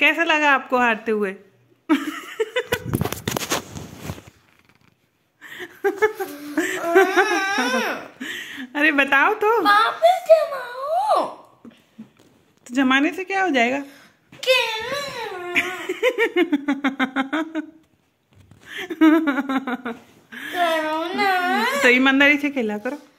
कैसा लगा आपको हारते हुए अरे बताओ तो वापस जमाओ तो जमाने से क्या हो जाएगा तो ईमानदारी से खेला करो